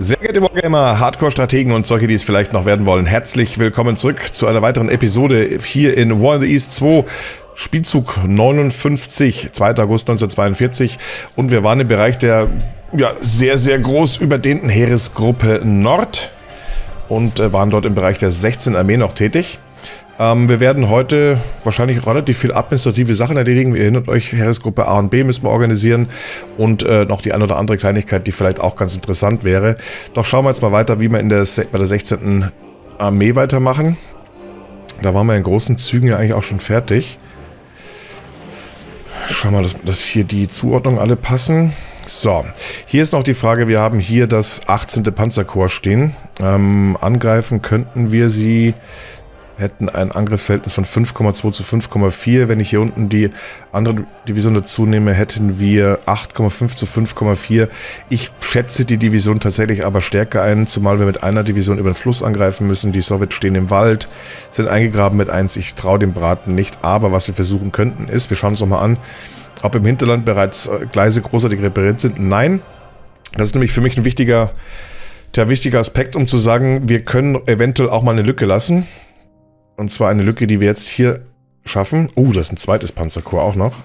Sehr geehrte Wargamer, Hardcore-Strategen und solche, die es vielleicht noch werden wollen, herzlich willkommen zurück zu einer weiteren Episode hier in War in the East 2. Spielzug 59, 2. August 1942 und wir waren im Bereich der ja, sehr, sehr groß überdehnten Heeresgruppe Nord und äh, waren dort im Bereich der 16. Armee noch tätig. Ähm, wir werden heute wahrscheinlich relativ viel administrative Sachen erledigen. Ihr erinnert euch, Heeresgruppe A und B müssen wir organisieren und äh, noch die ein oder andere Kleinigkeit, die vielleicht auch ganz interessant wäre. Doch schauen wir jetzt mal weiter, wie wir in der, bei der 16. Armee weitermachen. Da waren wir in großen Zügen ja eigentlich auch schon fertig. Schauen wir, dass, dass hier die Zuordnung alle passen. So, hier ist noch die Frage, wir haben hier das 18. Panzerkorps stehen. Ähm, angreifen könnten wir sie hätten ein Angriffsverhältnis von 5,2 zu 5,4. Wenn ich hier unten die andere Division dazu nehme, hätten wir 8,5 zu 5,4. Ich schätze die Division tatsächlich aber stärker ein, zumal wir mit einer Division über den Fluss angreifen müssen. Die Sowjets stehen im Wald, sind eingegraben mit 1. Ich traue dem Braten nicht. Aber was wir versuchen könnten ist, wir schauen uns nochmal an, ob im Hinterland bereits äh, Gleise großartig repariert sind. Nein, das ist nämlich für mich ein wichtiger der wichtige Aspekt, um zu sagen, wir können eventuell auch mal eine Lücke lassen. Und zwar eine Lücke, die wir jetzt hier schaffen. Oh, das ist ein zweites Panzerkorps auch noch.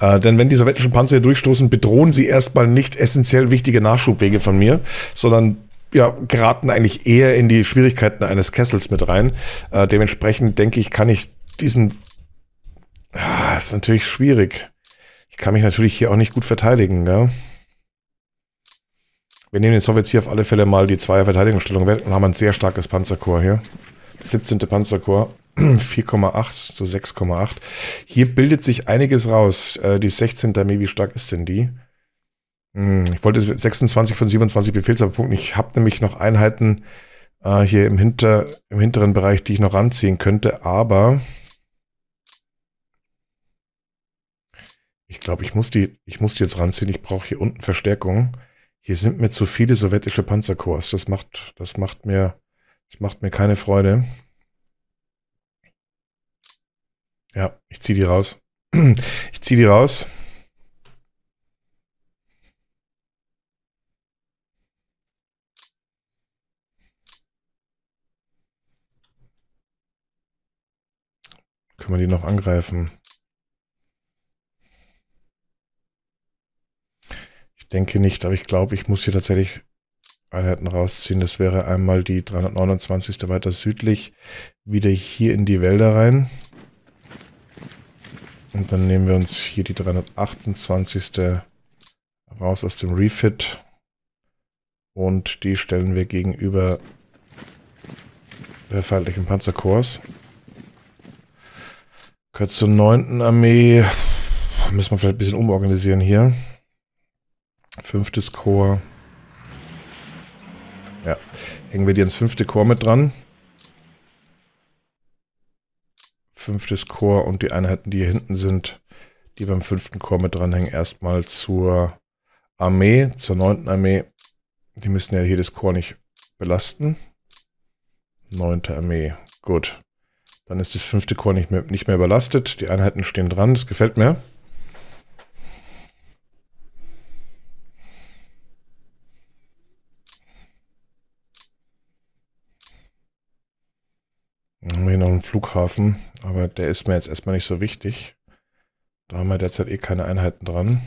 Äh, denn wenn die sowjetischen Panzer hier durchstoßen, bedrohen sie erstmal nicht essentiell wichtige Nachschubwege von mir, sondern ja, geraten eigentlich eher in die Schwierigkeiten eines Kessels mit rein. Äh, dementsprechend denke ich, kann ich diesen... Ah, ist natürlich schwierig. Ich kann mich natürlich hier auch nicht gut verteidigen, gell? Wir nehmen den Sowjets hier auf alle Fälle mal die Zweierverteidigungsstellung Verteidigungsstellung weg und haben ein sehr starkes Panzerkorps hier. 17. Panzerkorps. 4,8 zu so 6,8. Hier bildet sich einiges raus. Äh, die 16. Armee, wie stark ist denn die? Hm, ich wollte 26 von 27 Befehlsabpunkten. Ich habe nämlich noch Einheiten äh, hier im, hinter, im hinteren Bereich, die ich noch ranziehen könnte, aber ich glaube, ich, muss die, ich muss die jetzt ranziehen. Ich brauche hier unten Verstärkung. Hier sind mir zu viele sowjetische Panzerkorps. Das macht, das macht mir es macht mir keine Freude. Ja, ich ziehe die raus. Ich ziehe die raus. Können wir die noch angreifen? Ich denke nicht, aber ich glaube, ich muss hier tatsächlich Einheiten rausziehen. Das wäre einmal die 329. weiter südlich, wieder hier in die Wälder rein. Und dann nehmen wir uns hier die 328. raus aus dem Refit. Und die stellen wir gegenüber der feindlichen Panzerkorps. Gehört zur 9. Armee. Müssen wir vielleicht ein bisschen umorganisieren hier. Fünftes Korps. Ja. Hängen wir dir ins fünfte Chor mit dran. Fünftes Chor und die Einheiten, die hier hinten sind, die beim fünften Chor mit dranhängen, erstmal zur Armee, zur neunten Armee. Die müssen ja jedes Chor nicht belasten. Neunte Armee, gut. Dann ist das fünfte Chor nicht mehr, nicht mehr überlastet. Die Einheiten stehen dran, das gefällt mir. Flughafen, aber der ist mir jetzt erstmal nicht so wichtig. Da haben wir derzeit eh keine Einheiten dran.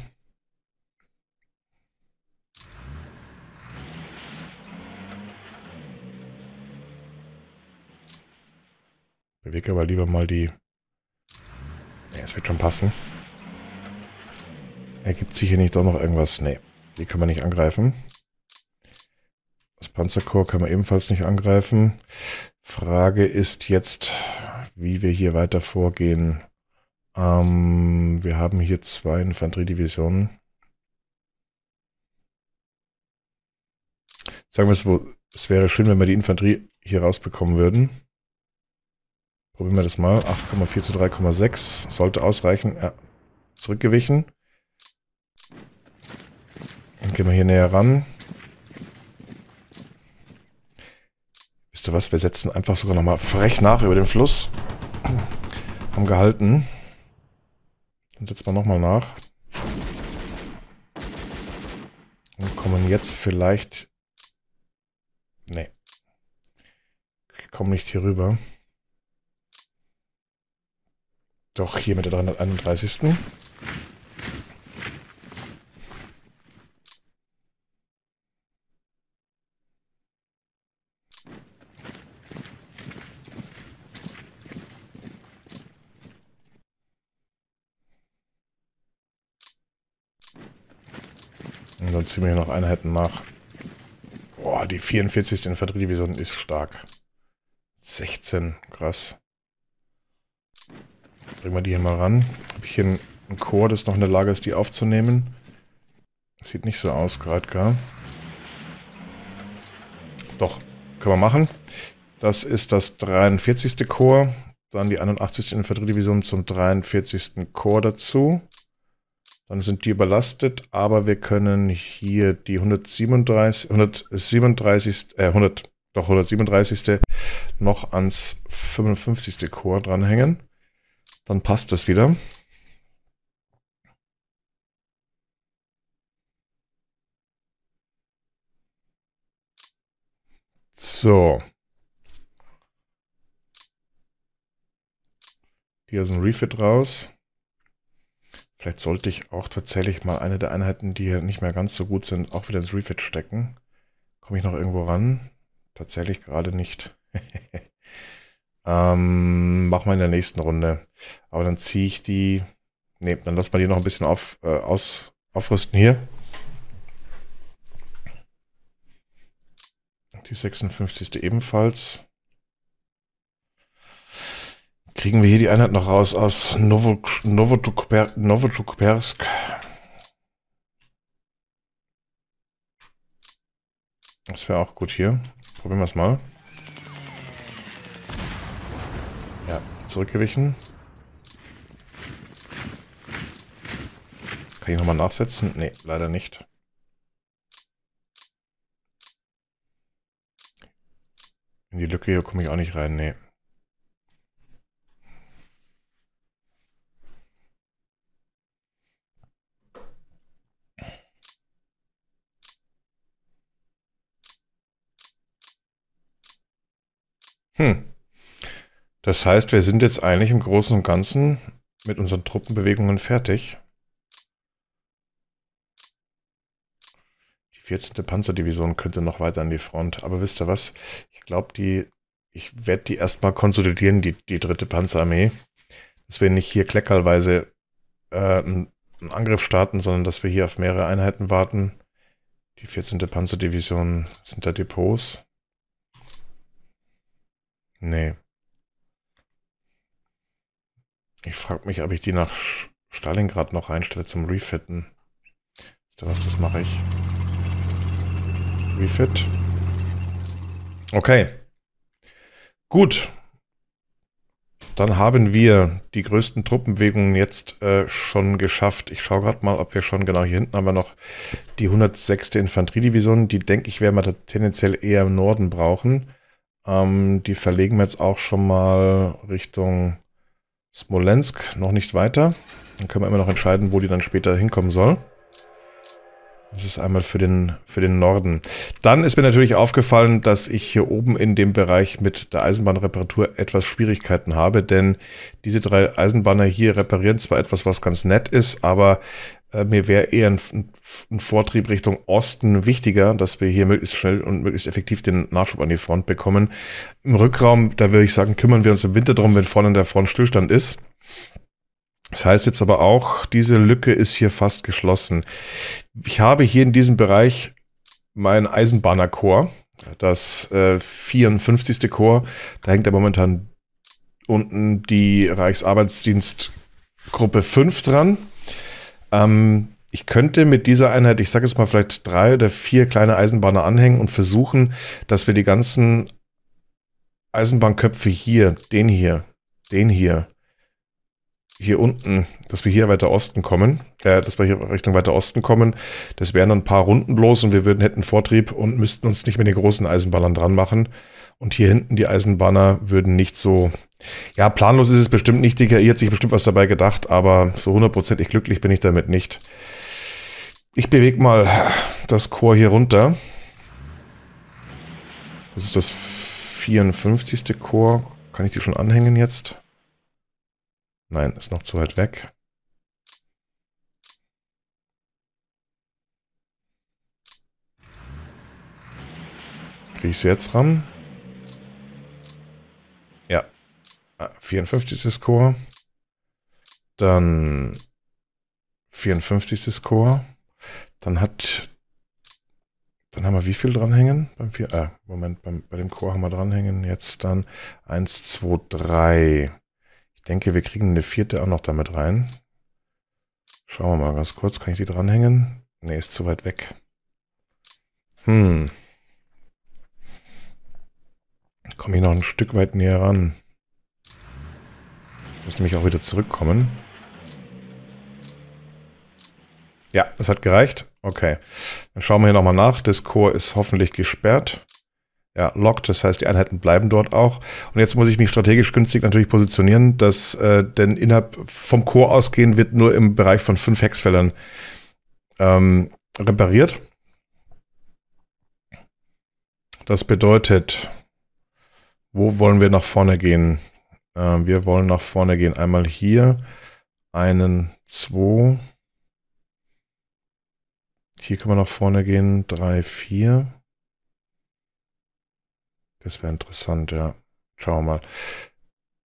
Bewege aber lieber mal die... Ne, es wird schon passen. Ergibt sich hier nicht doch noch irgendwas? Ne, die können wir nicht angreifen. Das Panzerkorps kann man ebenfalls nicht angreifen. Frage ist jetzt, wie wir hier weiter vorgehen. Ähm, wir haben hier zwei Infanteriedivisionen. Sagen wir es so, es wäre schön, wenn wir die Infanterie hier rausbekommen würden. Probieren wir das mal. 8,4 zu 3,6 sollte ausreichen. Ja, zurückgewichen. Dann gehen wir hier näher ran. du was, wir setzen einfach sogar nochmal frech nach über den Fluss. Haben gehalten. Dann setzen wir nochmal nach. Und kommen jetzt vielleicht... Nee. Ich komme nicht hier rüber. Doch, hier mit der 331. Und dann ziehen wir hier noch Einheiten nach. Boah, die 44. Infanteriedivision ist stark. 16, krass. Bringen wir die hier mal ran. Habe ich hier einen, Chor, das noch in der Lage ist, die aufzunehmen? sieht nicht so aus gerade, gar. Doch, können wir machen. Das ist das 43. Chor. Dann die 81. Infanteriedivision zum 43. Chor dazu dann sind die überlastet, aber wir können hier die 137, 137, äh, 100, doch 137. noch ans 55. Chor dranhängen. Dann passt das wieder. So. Hier ist ein Refit raus. Vielleicht sollte ich auch tatsächlich mal eine der Einheiten, die hier nicht mehr ganz so gut sind, auch wieder ins Refit stecken. Komme ich noch irgendwo ran? Tatsächlich gerade nicht. ähm, machen wir in der nächsten Runde. Aber dann ziehe ich die... Ne, dann lassen wir die noch ein bisschen auf, äh, aus, aufrüsten hier. Die 56. ebenfalls. Kriegen wir hier die Einheit noch raus aus Novotukpersk? Novo das wäre auch gut hier. Probieren wir es mal. Ja, zurückgewichen. Kann ich nochmal nachsetzen? Nee, leider nicht. In die Lücke hier komme ich auch nicht rein, nee. Hm. Das heißt, wir sind jetzt eigentlich im Großen und Ganzen mit unseren Truppenbewegungen fertig. Die 14. Panzerdivision könnte noch weiter an die Front. Aber wisst ihr was? Ich glaube, die, ich werde die erstmal konsolidieren, die, die dritte Panzerarmee. Dass wir nicht hier kleckerweise äh, einen, einen Angriff starten, sondern dass wir hier auf mehrere Einheiten warten. Die 14. Panzerdivision sind da Depots. Nee. Ich frage mich, ob ich die nach Stalingrad noch einstelle zum Refitten. Wisst ihr was, das mache ich. Refit. Okay. Gut. Dann haben wir die größten Truppenbewegungen jetzt äh, schon geschafft. Ich schaue gerade mal, ob wir schon, genau hier hinten haben wir noch die 106. Infanteriedivision. Die denke ich, werden wir tendenziell eher im Norden brauchen. Ähm, die verlegen wir jetzt auch schon mal Richtung Smolensk, noch nicht weiter. Dann können wir immer noch entscheiden, wo die dann später hinkommen soll. Das ist einmal für den, für den Norden. Dann ist mir natürlich aufgefallen, dass ich hier oben in dem Bereich mit der Eisenbahnreparatur etwas Schwierigkeiten habe, denn diese drei Eisenbahner hier reparieren zwar etwas, was ganz nett ist, aber äh, mir wäre eher ein, ein, Vortrieb Richtung Osten wichtiger, dass wir hier möglichst schnell und möglichst effektiv den Nachschub an die Front bekommen. Im Rückraum, da würde ich sagen, kümmern wir uns im Winter darum, wenn vorne der Front Stillstand ist. Das heißt jetzt aber auch, diese Lücke ist hier fast geschlossen. Ich habe hier in diesem Bereich mein Eisenbahnerchor, das äh, 54. Chor. Da hängt ja momentan unten die Reichsarbeitsdienstgruppe 5 dran. Ähm, ich könnte mit dieser Einheit, ich sage jetzt mal vielleicht drei oder vier kleine Eisenbahner anhängen und versuchen, dass wir die ganzen Eisenbahnköpfe hier, den hier, den hier, hier unten, dass wir hier weiter Osten kommen, äh, dass wir hier Richtung weiter Osten kommen. Das wären dann ein paar Runden bloß und wir würden, hätten Vortrieb und müssten uns nicht mit den großen Eisenbahnern dran machen. Und hier hinten die Eisenbahner würden nicht so, ja, planlos ist es bestimmt nicht, Dicker, hat sich bestimmt was dabei gedacht, aber so hundertprozentig glücklich bin ich damit nicht. Ich bewege mal das Chor hier runter. Das ist das 54. Chor. Kann ich die schon anhängen jetzt? Nein, ist noch zu weit weg. Kriege ich es jetzt ran? Ja. 54. Ah, Chor. Dann 54. Chor. Dann hat... Dann haben wir wie viel dranhängen? Beim vier, äh, Moment, beim, bei dem Chor haben wir dranhängen. Jetzt dann 1, 2, 3. Ich denke, wir kriegen eine vierte auch noch damit rein. Schauen wir mal ganz kurz. Kann ich die dranhängen? Ne, ist zu weit weg. Hm. Komme ich noch ein Stück weit näher ran. Ich muss nämlich auch wieder zurückkommen. Ja, es hat gereicht. Okay. Dann schauen wir hier nochmal nach. Das Chor ist hoffentlich gesperrt ja, lockt. Das heißt, die Einheiten bleiben dort auch. Und jetzt muss ich mich strategisch günstig natürlich positionieren, dass äh, denn innerhalb vom Chor ausgehen wird nur im Bereich von fünf Hexfeldern ähm, repariert. Das bedeutet, wo wollen wir nach vorne gehen? Äh, wir wollen nach vorne gehen. Einmal hier, einen, zwei. Hier können wir nach vorne gehen, drei, vier. Das wäre interessant, ja. Schauen wir mal.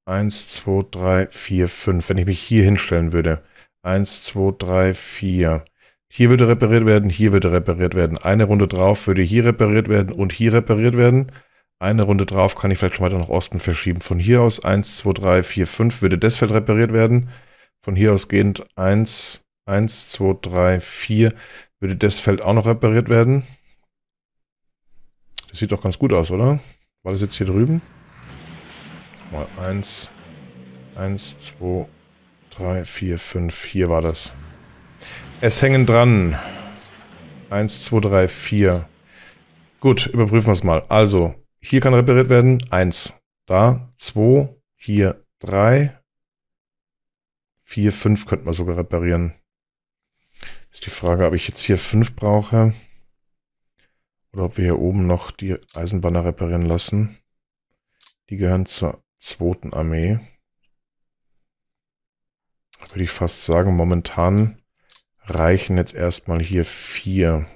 1, 2, 3, 4, 5. Wenn ich mich hier hinstellen würde. 1, 2, 3, 4. Hier würde repariert werden, hier würde repariert werden. Eine Runde drauf würde hier repariert werden und hier repariert werden. Eine Runde drauf kann ich vielleicht schon weiter nach Osten verschieben. Von hier aus 1, 2, 3, 4, 5 würde das Feld repariert werden. Von hier aus gehend 1, 1, 2, 3, 4 würde das Feld auch noch repariert werden. Das sieht doch ganz gut aus, oder? War das jetzt hier drüben? Mal eins, eins, zwei, drei, vier, fünf. Hier war das. Es hängen dran. Eins, zwei, drei, vier. Gut, überprüfen wir es mal. Also, hier kann repariert werden. Eins. Da, zwei. Hier, drei. Vier, fünf könnten wir sogar reparieren. Ist die Frage, ob ich jetzt hier fünf brauche. Oder ob wir hier oben noch die Eisenbahner reparieren lassen. Die gehören zur zweiten Armee. Würde ich fast sagen, momentan reichen jetzt erstmal hier vier.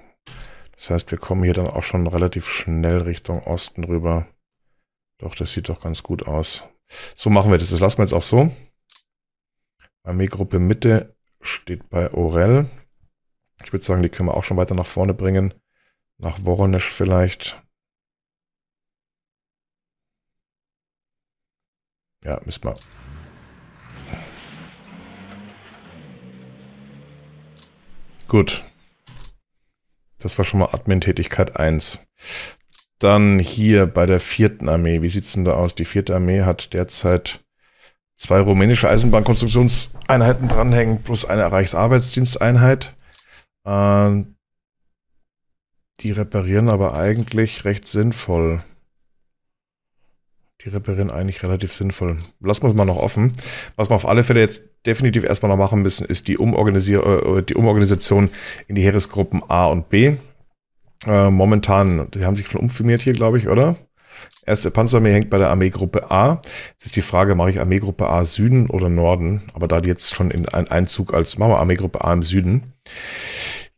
Das heißt, wir kommen hier dann auch schon relativ schnell Richtung Osten rüber. Doch, das sieht doch ganz gut aus. So machen wir das. Das lassen wir jetzt auch so. Armeegruppe Mitte steht bei Orel. Ich würde sagen, die können wir auch schon weiter nach vorne bringen. Nach Woronisch vielleicht. Ja, müssen wir. Gut. Das war schon mal Admin-Tätigkeit 1. Dann hier bei der vierten Armee. Wie sieht's denn da aus? Die vierte Armee hat derzeit zwei rumänische Eisenbahnkonstruktionseinheiten dranhängen plus eine Reichsarbeitsdiensteinheit. Ähm, die reparieren aber eigentlich recht sinnvoll. Die reparieren eigentlich relativ sinnvoll. Lassen wir es mal noch offen. Was wir auf alle Fälle jetzt definitiv erstmal noch machen müssen, ist die, Umorganisier äh, die Umorganisation in die Heeresgruppen A und B. Äh, momentan, die haben sich schon umfirmiert hier, glaube ich, oder? Erste Panzerarmee hängt bei der Armeegruppe A. Jetzt ist die Frage, mache ich Armeegruppe A Süden oder Norden? Aber da die jetzt schon in einen Einzug als, machen wir Armeegruppe A im Süden.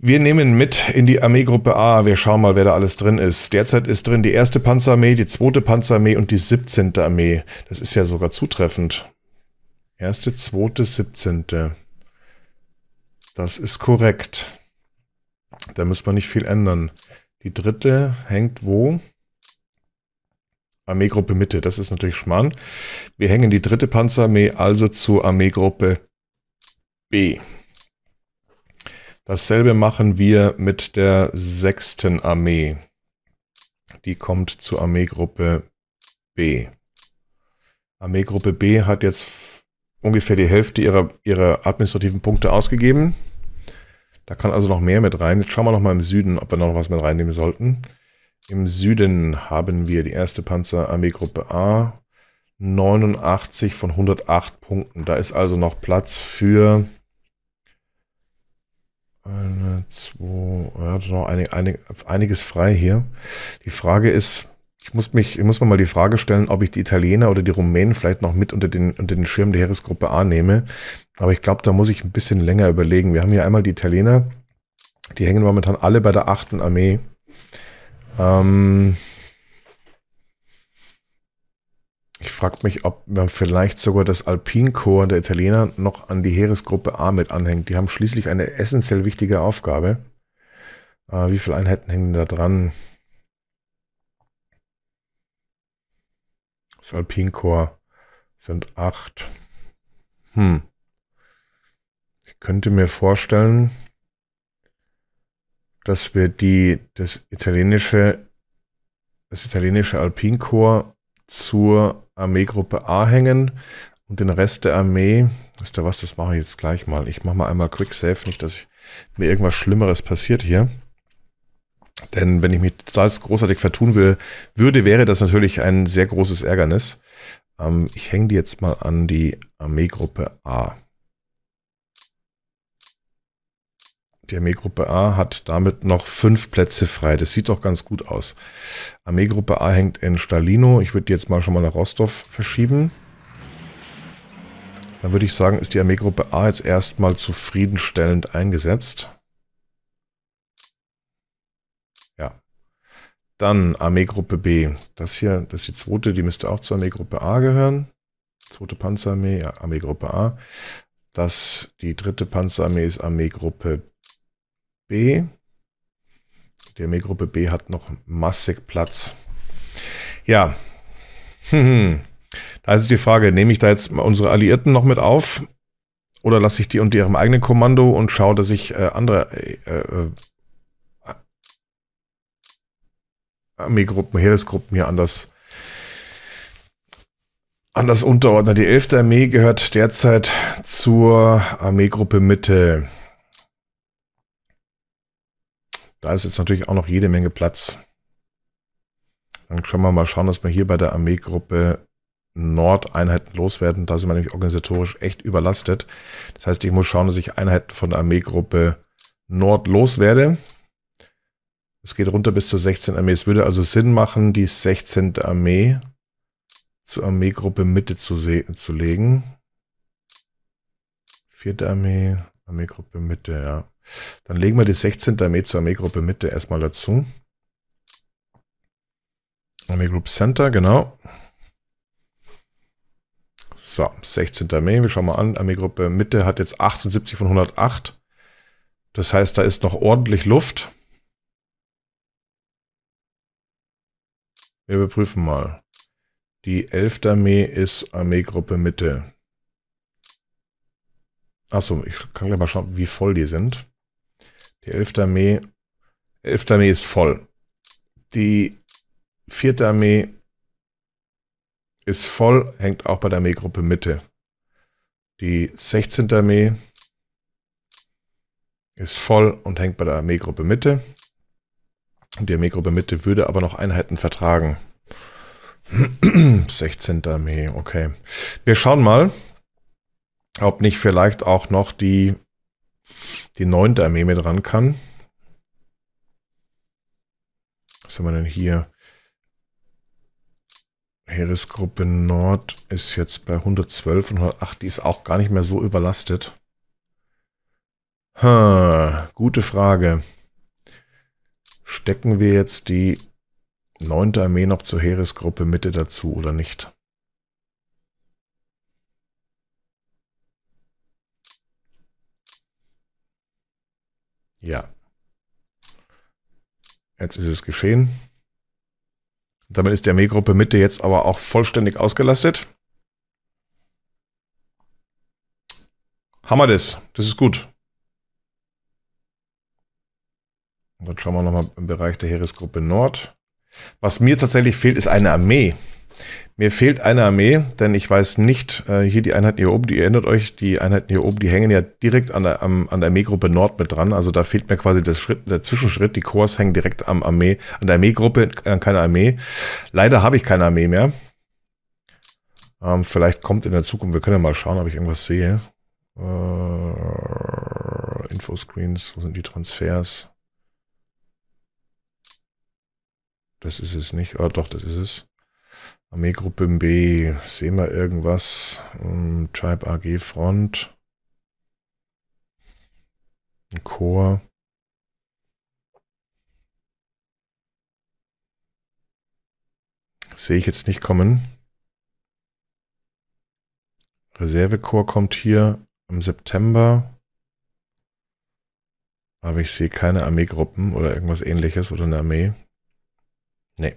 Wir nehmen mit in die Armeegruppe A. Wir schauen mal, wer da alles drin ist. Derzeit ist drin die erste Panzerarmee, die zweite Panzerarmee und die 17. Armee. Das ist ja sogar zutreffend. Erste, zweite, 17. Das ist korrekt. Da müssen wir nicht viel ändern. Die dritte hängt wo? Armeegruppe Mitte. Das ist natürlich Schmarrn. Wir hängen die dritte Panzerarmee also zur Armeegruppe B. Dasselbe machen wir mit der sechsten Armee. Die kommt zur Armeegruppe B. Armeegruppe B hat jetzt ungefähr die Hälfte ihrer, ihrer administrativen Punkte ausgegeben. Da kann also noch mehr mit rein. Jetzt schauen wir noch mal im Süden, ob wir noch was mit reinnehmen sollten. Im Süden haben wir die erste Panzerarmeegruppe A. 89 von 108 Punkten. Da ist also noch Platz für eine, zwei, ja, noch einig, einig, einiges frei hier. Die Frage ist, ich muss mich, ich muss mir mal die Frage stellen, ob ich die Italiener oder die Rumänen vielleicht noch mit unter den, unter den Schirm der Heeresgruppe A nehme. Aber ich glaube, da muss ich ein bisschen länger überlegen. Wir haben hier einmal die Italiener, die hängen momentan alle bei der 8. Armee. Ähm, Ich frage mich, ob man vielleicht sogar das Alpinkorps der Italiener noch an die Heeresgruppe A mit anhängt. Die haben schließlich eine essentiell wichtige Aufgabe. Äh, wie viele Einheiten hängen da dran? Das Alpinkorps sind acht. Hm. Ich könnte mir vorstellen, dass wir die, das italienische, das italienische Alpinkorps zur Armeegruppe A hängen und den Rest der Armee, wisst ihr was, das mache ich jetzt gleich mal. Ich mache mal einmal Quick Save, nicht, dass ich, mir irgendwas Schlimmeres passiert hier. Denn wenn ich mich total großartig vertun würde, würde, wäre das natürlich ein sehr großes Ärgernis. Ähm, ich hänge die jetzt mal an die Armeegruppe A. Die Armeegruppe A hat damit noch fünf Plätze frei. Das sieht doch ganz gut aus. Armeegruppe A hängt in Stalino. Ich würde die jetzt mal schon mal nach Rostov verschieben. Dann würde ich sagen, ist die Armeegruppe A jetzt erstmal zufriedenstellend eingesetzt. Ja. Dann Armeegruppe B. Das hier, das ist die zweite, die müsste auch zur Armeegruppe A gehören. Zweite Panzerarmee, ja, Armeegruppe A. Das, die dritte Panzerarmee ist Armeegruppe B. Die Armeegruppe B hat noch massig Platz. Ja. Da ist die Frage, nehme ich da jetzt unsere Alliierten noch mit auf oder lasse ich die unter ihrem eigenen Kommando und schaue, dass ich äh, andere äh, äh, Armeegruppen, Heeresgruppen hier anders, anders unterordne. Die 11. Armee gehört derzeit zur Armeegruppe Mitte. Da ist jetzt natürlich auch noch jede Menge Platz. Dann können wir mal schauen, dass wir hier bei der Armeegruppe Nord Einheiten loswerden. Da sind wir nämlich organisatorisch echt überlastet. Das heißt, ich muss schauen, dass ich Einheiten von der Armeegruppe Nord loswerde. Es geht runter bis zur 16. Armee. Es würde also Sinn machen, die 16. Armee zur Armeegruppe Mitte zu, zu legen. Vierte Armee, Armeegruppe Mitte, ja. Dann legen wir die 16. Armee zur Armeegruppe Mitte erstmal dazu. Armee Group Center, genau. So, 16. Armee, wir schauen mal an. Armeegruppe Mitte hat jetzt 78 von 108. Das heißt, da ist noch ordentlich Luft. Wir überprüfen mal. Die 11. Armee ist Armeegruppe Mitte. Achso, ich kann gleich mal schauen, wie voll die sind. Die 11. Armee, 11. Armee ist voll. Die 4. Armee ist voll, hängt auch bei der Armeegruppe Mitte. Die 16. Armee ist voll und hängt bei der Armeegruppe Mitte. Die Armeegruppe Mitte würde aber noch Einheiten vertragen. 16. Armee, okay. Wir schauen mal, ob nicht vielleicht auch noch die die neunte Armee mit ran kann. Was haben wir denn hier? Heeresgruppe Nord ist jetzt bei 112 und 108. Die ist auch gar nicht mehr so überlastet. Ha, gute Frage. Stecken wir jetzt die 9. Armee noch zur Heeresgruppe Mitte dazu oder nicht? Ja. Jetzt ist es geschehen. Damit ist die Armeegruppe Mitte jetzt aber auch vollständig ausgelastet. Haben wir das. Das ist gut. Und dann schauen wir nochmal im Bereich der Heeresgruppe Nord. Was mir tatsächlich fehlt, ist eine Armee. Mir fehlt eine Armee, denn ich weiß nicht, äh, hier die Einheiten hier oben, die erinnert euch, die Einheiten hier oben, die hängen ja direkt an der, am, an der Armeegruppe Nord mit dran. Also da fehlt mir quasi der, Schritt, der Zwischenschritt. Die Korps hängen direkt am Armee, an der Armeegruppe, an keine Armee. Leider habe ich keine Armee mehr. Ähm, vielleicht kommt in der Zukunft, wir können ja mal schauen, ob ich irgendwas sehe. Äh, Infoscreens, wo sind die Transfers? Das ist es nicht. Oh, doch, das ist es. Armeegruppe B, sehen wir irgendwas? Um, Type AG Front. Ein Chor. Sehe ich jetzt nicht kommen. Reservekorps kommt hier im September. Aber ich sehe keine Armeegruppen oder irgendwas ähnliches oder eine Armee. Nee.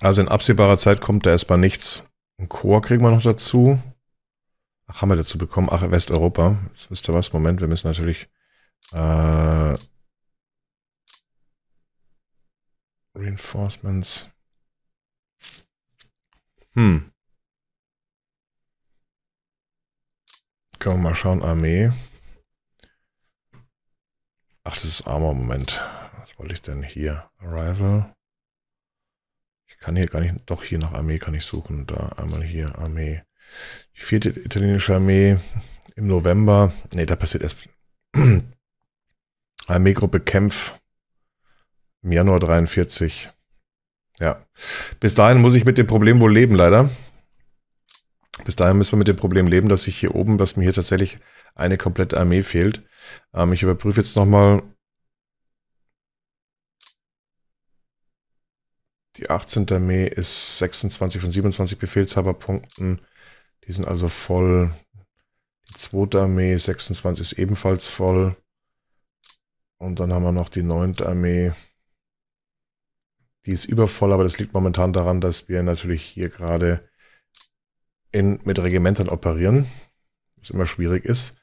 Also in absehbarer Zeit kommt da erstmal nichts. Ein Chor kriegen wir noch dazu. Ach, haben wir dazu bekommen. Ach, Westeuropa. Jetzt wisst ihr was. Moment, wir müssen natürlich... Äh, Reinforcements. Hm. Können wir mal schauen, Armee. Ach, das ist Armor, Moment. Was wollte ich denn hier? Arrival kann hier gar nicht, doch hier nach Armee kann ich suchen. Da einmal hier Armee. Die vierte italienische Armee im November. Ne, da passiert erst Armeegruppe Kämpf im Januar 43. Ja. Bis dahin muss ich mit dem Problem wohl leben, leider. Bis dahin müssen wir mit dem Problem leben, dass ich hier oben, dass mir hier tatsächlich eine komplette Armee fehlt. Ähm, ich überprüfe jetzt nochmal, Die 18. Armee ist 26 von 27 Befehlshaberpunkten. Die sind also voll. Die 2. Armee 26 ist ebenfalls voll. Und dann haben wir noch die 9. Armee. Die ist übervoll, aber das liegt momentan daran, dass wir natürlich hier gerade in, mit Regimentern operieren. Was immer schwierig ist.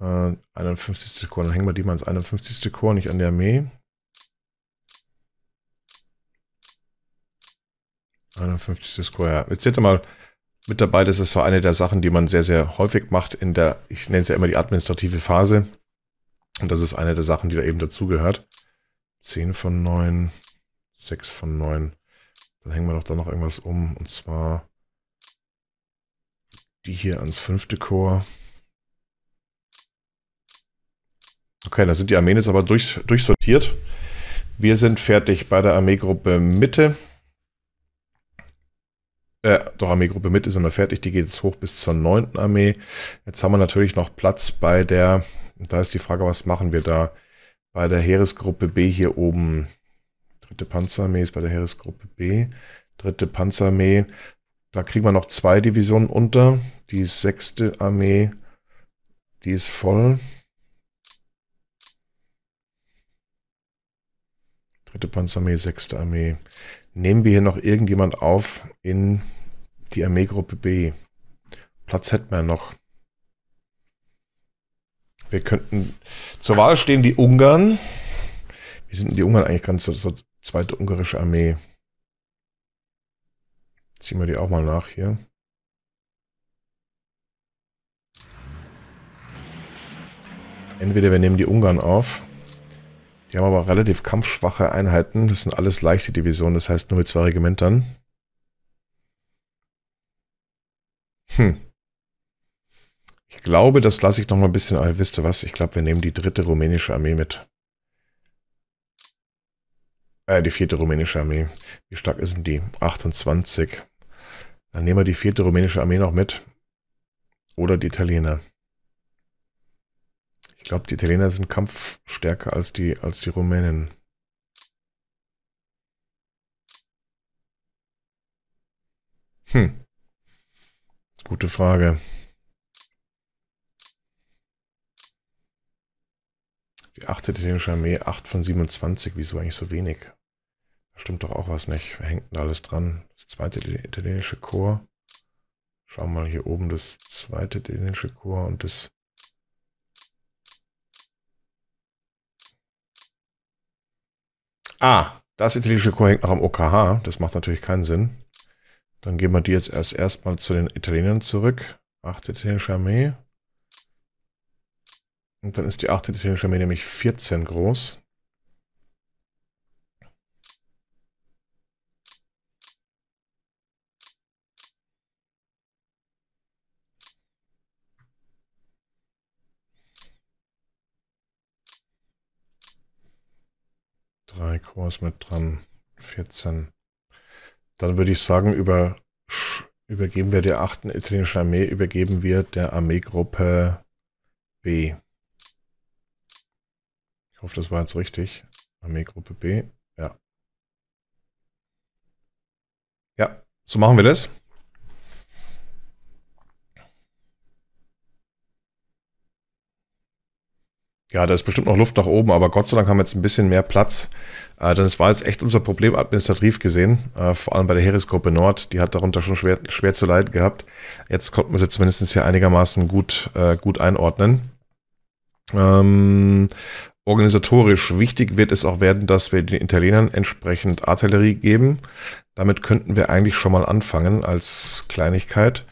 Äh, 51. Korps, dann hängen wir die mal ins 51. Korps, nicht an der Armee. 51. Square. Jetzt seht ihr mal mit dabei, das ist so eine der Sachen, die man sehr, sehr häufig macht in der, ich nenne es ja immer die administrative Phase. Und das ist eine der Sachen, die da eben dazugehört. 10 von 9, 6 von 9. Dann hängen wir doch da noch irgendwas um. Und zwar die hier ans fünfte Chor. Okay, da sind die Armeen jetzt aber durchsortiert. Wir sind fertig bei der Armeegruppe Mitte. Äh, doch Armeegruppe mit ist immer fertig, die geht jetzt hoch bis zur 9. Armee. Jetzt haben wir natürlich noch Platz bei der, da ist die Frage, was machen wir da? Bei der Heeresgruppe B hier oben. Dritte Panzerarmee ist bei der Heeresgruppe B. Dritte Panzerarmee. Da kriegen wir noch zwei Divisionen unter. Die sechste Armee, die ist voll. Dritte Panzerarmee, sechste Armee nehmen wir hier noch irgendjemand auf in die Armeegruppe B? Platz hätten wir noch. Wir könnten zur Wahl stehen die Ungarn. Wie sind denn die Ungarn eigentlich ganz so, so zweite ungarische Armee? Ziehen wir die auch mal nach hier. Entweder wir nehmen die Ungarn auf die haben aber relativ kampfschwache Einheiten. Das sind alles leichte Divisionen, das heißt nur mit zwei Regimentern. Hm. Ich glaube, das lasse ich noch mal ein bisschen. Ah, wisst ihr was? Ich glaube, wir nehmen die dritte rumänische Armee mit. Äh, die vierte rumänische Armee. Wie stark ist denn die? 28. Dann nehmen wir die vierte rumänische Armee noch mit. Oder die Italiener glaube, die Italiener sind kampfstärker als die, als die Rumänen. Hm. Gute Frage. Die 8. italienische Armee, 8 von 27. Wieso eigentlich so wenig? stimmt doch auch was nicht. Wir hängt denn alles dran? Das zweite italienische Korps. Schauen wir mal hier oben das zweite italienische Korps und das Ah, das italienische Co hängt noch am OKH. Das macht natürlich keinen Sinn. Dann geben wir die jetzt erst erstmal zu den Italienern zurück. Achte italienische Armee. Und dann ist die achte italienische Armee nämlich 14 groß. drei Cores mit dran, 14. Dann würde ich sagen, über, übergeben wir der 8. italienischen Armee, übergeben wir der Armeegruppe B. Ich hoffe, das war jetzt richtig. Armeegruppe B, ja. Ja, so machen wir das. Ja, da ist bestimmt noch Luft nach oben, aber Gott sei Dank haben wir jetzt ein bisschen mehr Platz. Äh, denn es war jetzt echt unser Problem administrativ gesehen, äh, vor allem bei der Heeresgruppe Nord. Die hat darunter schon schwer, schwer zu leiden gehabt. Jetzt konnten wir sie zumindest hier einigermaßen gut, äh, gut einordnen. Ähm, organisatorisch wichtig wird es auch werden, dass wir den Italienern entsprechend Artillerie geben. Damit könnten wir eigentlich schon mal anfangen als Kleinigkeit.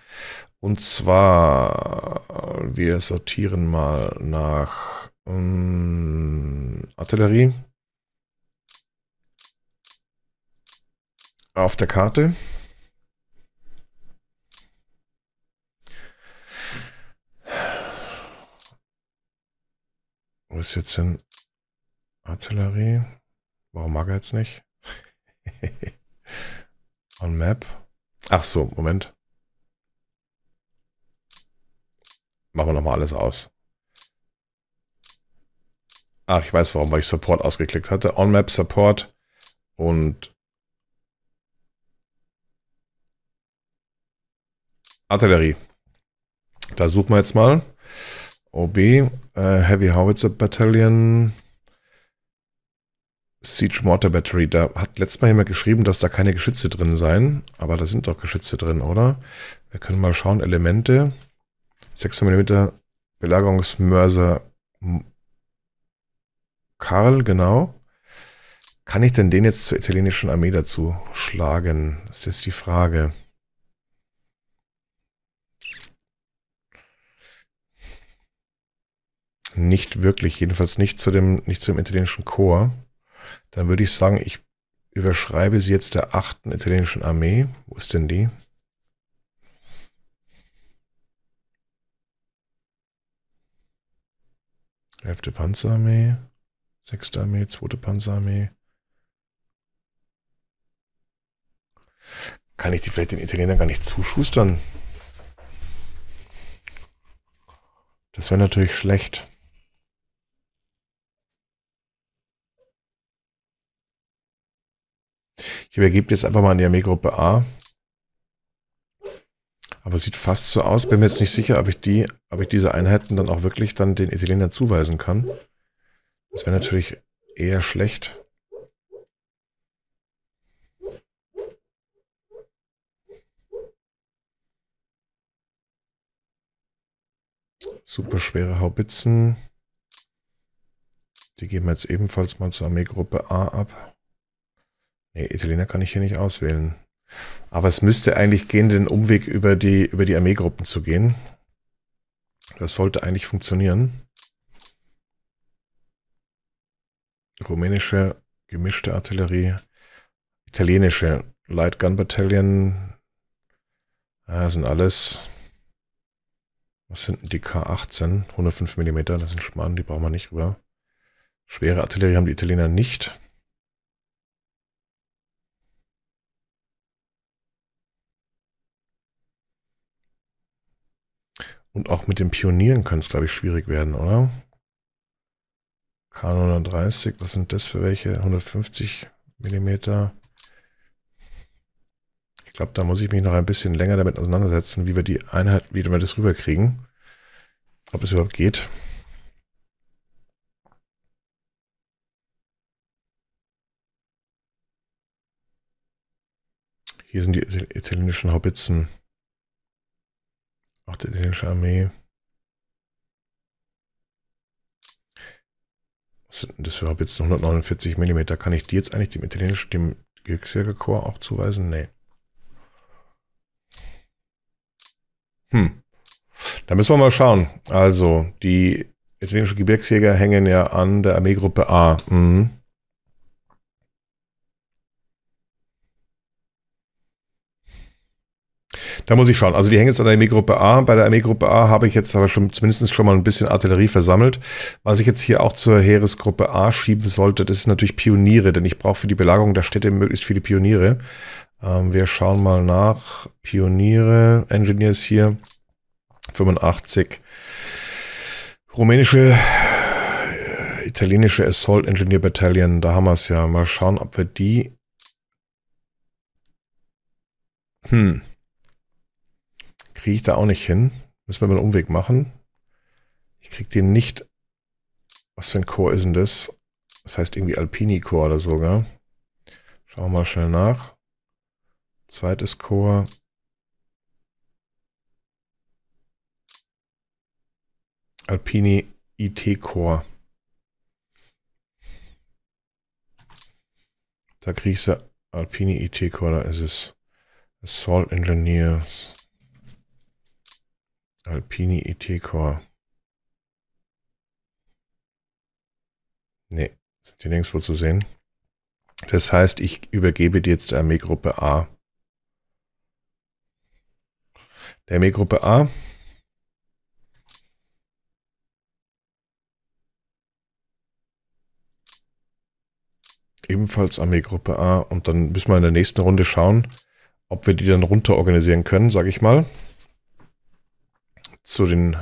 Und zwar, äh, wir sortieren mal nach ähm, Artillerie. Auf der Karte. Wo ist jetzt denn Artillerie? Warum mag er jetzt nicht? On Map. Ach so, Moment. Machen wir nochmal alles aus. Ach, ich weiß warum, weil ich Support ausgeklickt hatte. On-Map Support und Artillerie. Da suchen wir jetzt mal. OB, uh, äh, Heavy Howitzer Battalion, Siege Mortar Battery. Da hat letztes Mal jemand geschrieben, dass da keine Geschütze drin seien. Aber da sind doch Geschütze drin, oder? Wir können mal schauen. Elemente. 6 mm Belagerungsmörser Karl, genau. Kann ich denn den jetzt zur italienischen Armee dazu schlagen? Das ist jetzt die Frage. Nicht wirklich, jedenfalls nicht zu dem, nicht zum italienischen Korps. Dann würde ich sagen, ich überschreibe sie jetzt der achten italienischen Armee. Wo ist denn die? Hälfte Panzerarmee. 6. Armee, 2. Panzerarmee. Kann ich die vielleicht den Italienern gar nicht zuschustern? Das wäre natürlich schlecht. Ich übergebe jetzt einfach mal an die Armeegruppe A. Aber sieht fast so aus. Bin mir jetzt nicht sicher, ob ich, die, ob ich diese Einheiten dann auch wirklich dann den Italienern zuweisen kann. Das wäre natürlich eher schlecht. Super schwere Haubitzen. Die geben wir jetzt ebenfalls mal zur Armeegruppe A ab. Nee, Italiener kann ich hier nicht auswählen. Aber es müsste eigentlich gehen, den Umweg über die, über die Armeegruppen zu gehen. Das sollte eigentlich funktionieren. rumänische gemischte Artillerie, italienische Light Gun Battalion. Ja, äh, sind alles. Was sind denn die K18? 105 mm, das sind Schmarrn, die brauchen wir nicht rüber. Schwere Artillerie haben die Italiener nicht. Und auch mit den Pionieren kann es, glaube ich, schwierig werden, oder? K930, was sind das für welche? 150 mm. Ich glaube, da muss ich mich noch ein bisschen länger damit auseinandersetzen, wie wir die Einheit, wie wir das rüberkriegen. Ob es überhaupt geht. Hier sind die italienischen Haubitzen. Auch die italienische Armee. Das war jetzt 149 mm. Kann ich die jetzt eigentlich dem italienischen, dem Gebirgsjägerkorps auch zuweisen? Nee. Hm. Da müssen wir mal schauen. Also, die italienischen Gebirgsjäger hängen ja an der Armeegruppe A. Mhm. Da muss ich schauen. Also die hängen jetzt an der ME-Gruppe A. Bei der ME-Gruppe A habe ich jetzt aber schon zumindest schon mal ein bisschen Artillerie versammelt. Was ich jetzt hier auch zur Heeresgruppe A schieben sollte, das ist natürlich Pioniere, denn ich brauche für die Belagerung der Städte möglichst viele Pioniere. Ähm, wir schauen mal nach. Pioniere, Engineers hier. 85. Rumänische italienische Assault Engineer Battalion, da haben wir es ja. Mal schauen, ob wir die... Hm, Kriege ich da auch nicht hin. Müssen wir mal einen Umweg machen. Ich kriege den nicht. Was für ein Chor ist denn das? Das heißt irgendwie Alpini-Chor oder so, gell? Schauen wir mal schnell nach. Zweites Chor. Alpini IT-Chor. Da kriege ich sie. Alpini IT-Chor, da ist es. Assault Engineers. Alpini IT e Core. Ne, sind die nirgendwo zu sehen. Das heißt, ich übergebe die jetzt der Armeegruppe A. Der Armeegruppe A. Ebenfalls Armeegruppe A. Und dann müssen wir in der nächsten Runde schauen, ob wir die dann runter organisieren können, sage ich mal zu den,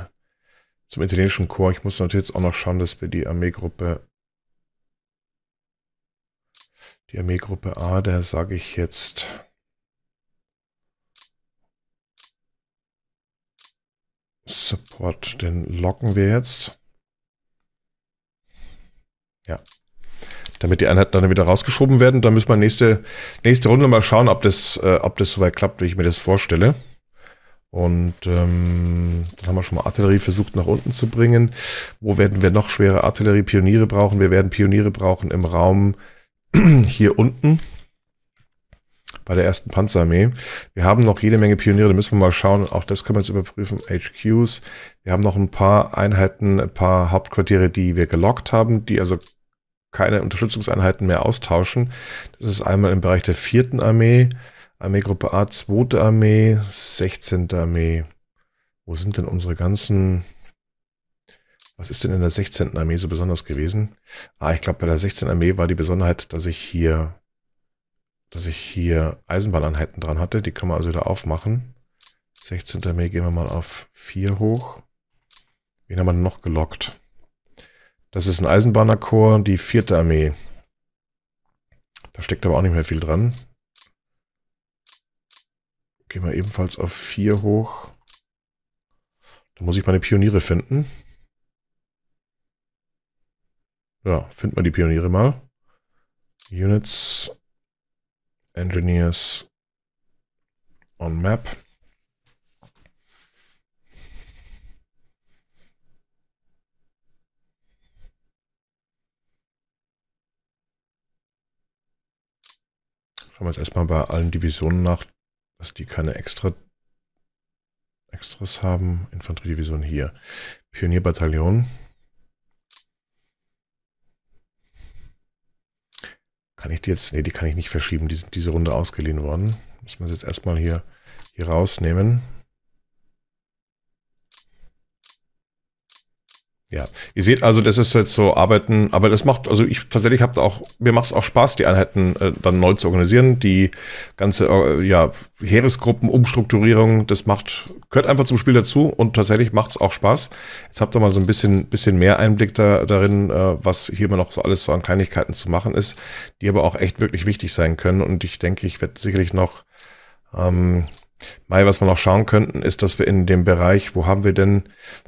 zum italienischen Chor. Ich muss natürlich jetzt auch noch schauen, dass wir die Armeegruppe, die Armeegruppe A, da sage ich jetzt, Support, den locken wir jetzt. Ja. Damit die Einheiten dann wieder rausgeschoben werden, dann müssen wir nächste, nächste Runde mal schauen, ob das, äh, ob das soweit klappt, wie ich mir das vorstelle. Und ähm, dann haben wir schon mal Artillerie versucht nach unten zu bringen. Wo werden wir noch schwere Artillerie-Pioniere brauchen? Wir werden Pioniere brauchen im Raum hier unten bei der ersten Panzerarmee. Wir haben noch jede Menge Pioniere, da müssen wir mal schauen. Auch das können wir jetzt überprüfen. HQs. Wir haben noch ein paar Einheiten, ein paar Hauptquartiere, die wir gelockt haben, die also keine Unterstützungseinheiten mehr austauschen. Das ist einmal im Bereich der vierten Armee. Armeegruppe A, 2. Armee, 16. Armee. Wo sind denn unsere ganzen... Was ist denn in der 16. Armee so besonders gewesen? Ah, ich glaube, bei der 16. Armee war die Besonderheit, dass ich hier dass ich hier Eisenbahneinheiten dran hatte. Die können wir also wieder aufmachen. 16. Armee gehen wir mal auf 4 hoch. Wen haben wir noch gelockt? Das ist ein Eisenbahnerkorps, die 4. Armee. Da steckt aber auch nicht mehr viel dran. Gehen wir ebenfalls auf 4 hoch. Da muss ich meine Pioniere finden. Ja, finden wir die Pioniere mal. Units, Engineers on Map. Schauen wir jetzt erstmal bei allen Divisionen nach, dass die keine extra Extras haben. Infanteriedivision hier. Pionierbataillon. Kann ich die jetzt, nee, die kann ich nicht verschieben. Die sind diese Runde ausgeliehen worden. Muss man jetzt erstmal hier, hier rausnehmen. Ja, ihr seht also, das ist jetzt so Arbeiten, aber das macht, also ich tatsächlich habe auch, mir macht es auch Spaß, die Einheiten äh, dann neu zu organisieren, die ganze, äh, ja, Heeresgruppen, Umstrukturierung, das macht, gehört einfach zum Spiel dazu und tatsächlich macht es auch Spaß. Jetzt habt ihr mal so ein bisschen, bisschen mehr Einblick da, darin, äh, was hier immer noch so alles so an Kleinigkeiten zu machen ist, die aber auch echt wirklich wichtig sein können und ich denke, ich werde sicherlich noch, ähm, Mai, was wir noch schauen könnten, ist, dass wir in dem Bereich, wo haben wir denn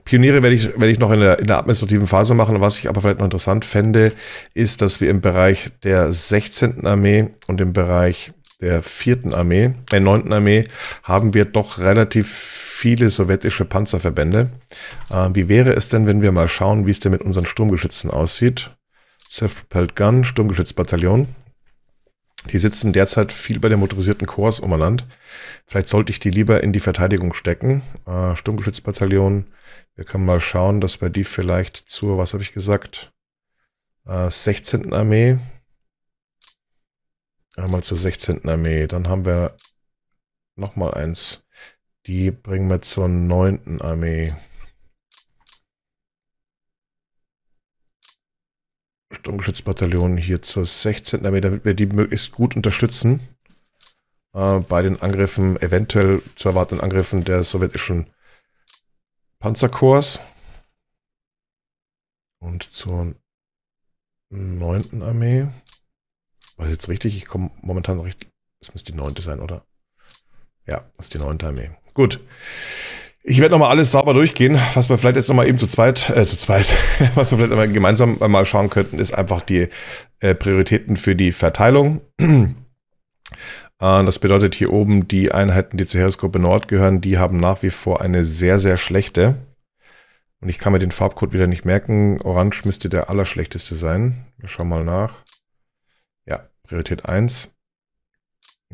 Pioniere, werde ich, werde ich noch in der, in der administrativen Phase machen. Was ich aber vielleicht noch interessant fände, ist, dass wir im Bereich der 16. Armee und im Bereich der 4. Armee, der 9. Armee, haben wir doch relativ viele sowjetische Panzerverbände. Äh, wie wäre es denn, wenn wir mal schauen, wie es denn mit unseren Sturmgeschützen aussieht? Self-Propelled Gun, Sturmgeschützbataillon. Die sitzen derzeit viel bei den motorisierten Korps um Land. Vielleicht sollte ich die lieber in die Verteidigung stecken. Äh, Sturmgeschützbataillon. Wir können mal schauen, dass wir die vielleicht zur, was habe ich gesagt, äh, 16. Armee. Einmal zur 16. Armee. Dann haben wir nochmal eins. Die bringen wir zur 9. Armee. Sturmgeschützbataillon hier zur 16. Armee, damit wir die möglichst gut unterstützen äh, bei den Angriffen, eventuell zu erwartenden Angriffen der sowjetischen Panzerkorps. Und zur 9. Armee. War das jetzt richtig? Ich komme momentan recht. Das müsste die 9. sein, oder? Ja, das ist die 9. Armee. Gut. Ich werde nochmal alles sauber durchgehen. Was wir vielleicht jetzt nochmal eben zu zweit, äh, zu zweit, was wir vielleicht mal gemeinsam mal schauen könnten, ist einfach die äh, Prioritäten für die Verteilung. Äh, das bedeutet hier oben, die Einheiten, die zur Heeresgruppe Nord gehören, die haben nach wie vor eine sehr, sehr schlechte. Und ich kann mir den Farbcode wieder nicht merken. Orange müsste der allerschlechteste sein. Wir schauen mal nach. Ja, Priorität 1.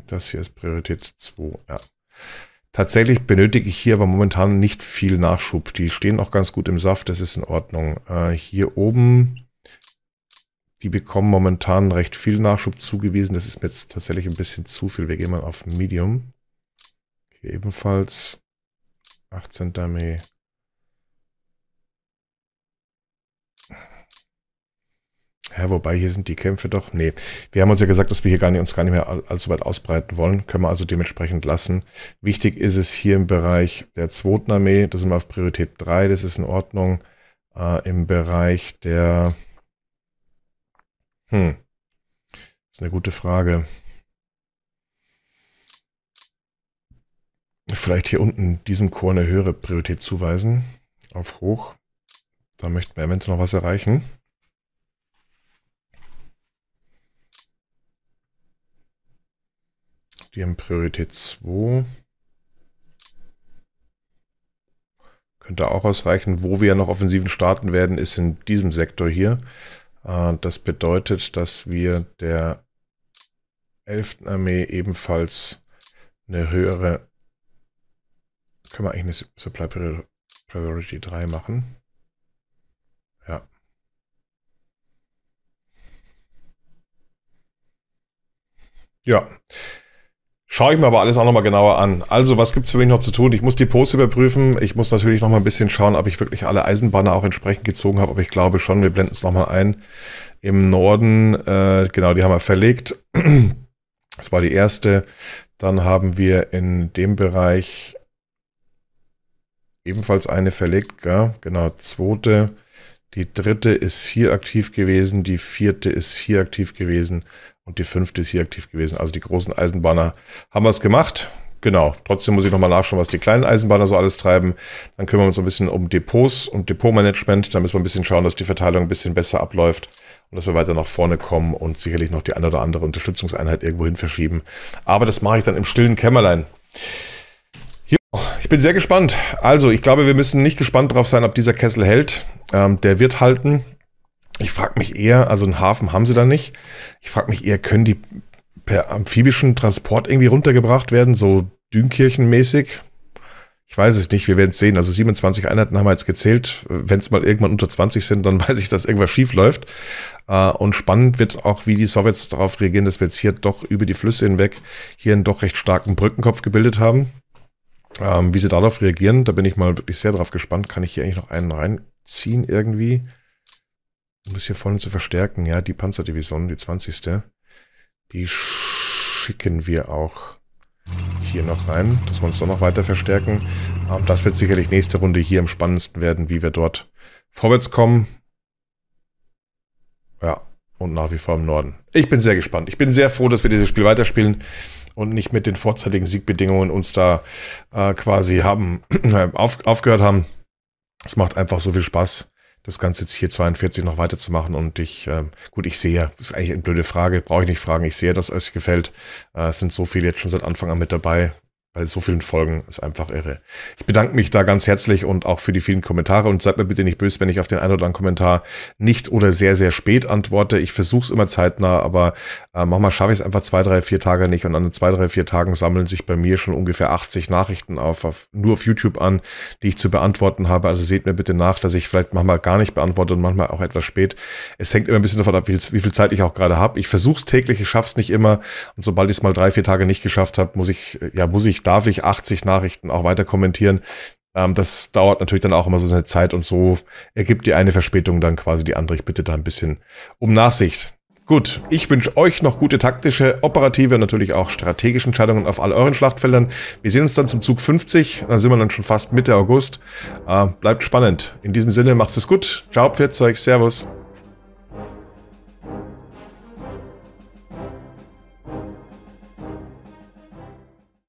Das hier ist Priorität 2. Ja. Tatsächlich benötige ich hier aber momentan nicht viel Nachschub. Die stehen auch ganz gut im Saft, das ist in Ordnung. Äh, hier oben, die bekommen momentan recht viel Nachschub zugewiesen. Das ist mir jetzt tatsächlich ein bisschen zu viel. Wir gehen mal auf Medium. Hier ebenfalls 18. Armee. Ja, wobei hier sind die Kämpfe doch. Nee, wir haben uns ja gesagt, dass wir hier gar nicht, uns gar nicht mehr allzu weit ausbreiten wollen. Können wir also dementsprechend lassen. Wichtig ist es hier im Bereich der zweiten Armee. Das sind wir auf Priorität 3. Das ist in Ordnung. Äh, Im Bereich der. Hm. Das ist eine gute Frage. Vielleicht hier unten diesem Chor eine höhere Priorität zuweisen. Auf hoch. Da möchten wir eventuell noch was erreichen. Die haben Priorität 2. Könnte auch ausreichen. Wo wir ja noch Offensiven starten werden, ist in diesem Sektor hier. Äh, das bedeutet, dass wir der 11. Armee ebenfalls eine höhere... Können wir eigentlich eine Supply Priority 3 machen? Ja. Ja. Schaue ich mir aber alles auch nochmal genauer an. Also, was gibt es für mich noch zu tun? Ich muss die Post überprüfen. Ich muss natürlich nochmal ein bisschen schauen, ob ich wirklich alle Eisenbahner auch entsprechend gezogen habe. Aber ich glaube schon, wir blenden es nochmal ein. Im Norden, äh, genau, die haben wir verlegt. Das war die erste. Dann haben wir in dem Bereich ebenfalls eine verlegt. Gell? Genau, zweite. Die dritte ist hier aktiv gewesen, die vierte ist hier aktiv gewesen. Und die fünfte ist hier aktiv gewesen. Also die großen Eisenbahner haben was gemacht. Genau. Trotzdem muss ich nochmal nachschauen, was die kleinen Eisenbahner so alles treiben. Dann kümmern wir uns ein bisschen um Depots und Depotmanagement. Da müssen wir ein bisschen schauen, dass die Verteilung ein bisschen besser abläuft und dass wir weiter nach vorne kommen und sicherlich noch die eine oder andere Unterstützungseinheit irgendwo hin verschieben. Aber das mache ich dann im stillen Kämmerlein. Jo, ich bin sehr gespannt. Also, ich glaube, wir müssen nicht gespannt drauf sein, ob dieser Kessel hält. Ähm, der wird halten. Ich frage mich eher, also einen Hafen haben sie da nicht. Ich frage mich eher, können die per amphibischen Transport irgendwie runtergebracht werden, so Dünkirchen-mäßig? Ich weiß es nicht, wir werden es sehen. Also 27 Einheiten haben wir jetzt gezählt. Wenn es mal irgendwann unter 20 sind, dann weiß ich, dass irgendwas schief läuft. Äh, und spannend wird es auch, wie die Sowjets darauf reagieren, dass wir jetzt hier doch über die Flüsse hinweg hier einen doch recht starken Brückenkopf gebildet haben. Ähm, wie sie darauf reagieren, da bin ich mal wirklich sehr drauf gespannt. Kann ich hier eigentlich noch einen reinziehen irgendwie? um es hier vorne zu verstärken, ja, die Panzerdivision, die 20. Die schicken wir auch hier noch rein, dass wir uns da noch weiter verstärken. Ähm, das wird sicherlich nächste Runde hier am spannendsten werden, wie wir dort vorwärts kommen. Ja, und nach wie vor im Norden. Ich bin sehr gespannt. Ich bin sehr froh, dass wir dieses Spiel weiterspielen und nicht mit den vorzeitigen Siegbedingungen uns da äh, quasi haben auf, aufgehört haben. Es macht einfach so viel Spaß, das Ganze jetzt hier 42 noch weiterzumachen und ich, ähm, gut, ich sehe, ist eigentlich eine blöde Frage, brauche ich nicht fragen, ich sehe, dass es euch gefällt. Äh, es sind so viele jetzt schon seit Anfang an mit dabei bei so vielen Folgen ist einfach irre. Ich bedanke mich da ganz herzlich und auch für die vielen Kommentare und seid mir bitte nicht böse, wenn ich auf den einen oder anderen Kommentar nicht oder sehr, sehr spät antworte. Ich versuche es immer zeitnah, aber äh, manchmal schaffe ich es einfach zwei, drei, vier Tage nicht und an zwei, drei, vier Tagen sammeln sich bei mir schon ungefähr 80 Nachrichten auf, auf nur auf YouTube an, die ich zu beantworten habe. Also seht mir bitte nach, dass ich vielleicht manchmal gar nicht beantworte und manchmal auch etwas spät. Es hängt immer ein bisschen davon ab, wie, wie viel Zeit ich auch gerade habe. Ich versuche es täglich, ich schaffe es nicht immer und sobald ich es mal drei, vier Tage nicht geschafft habe, muss ich, äh, ja, muss ich darf ich 80 Nachrichten auch weiter kommentieren. Ähm, das dauert natürlich dann auch immer so seine Zeit und so ergibt die eine Verspätung dann quasi die andere. Ich bitte da ein bisschen um Nachsicht. Gut, ich wünsche euch noch gute taktische, operative und natürlich auch strategische Entscheidungen auf all euren Schlachtfeldern. Wir sehen uns dann zum Zug 50, da sind wir dann schon fast Mitte August. Äh, bleibt spannend. In diesem Sinne, macht es gut. Ciao, Pferdzeug. Servus.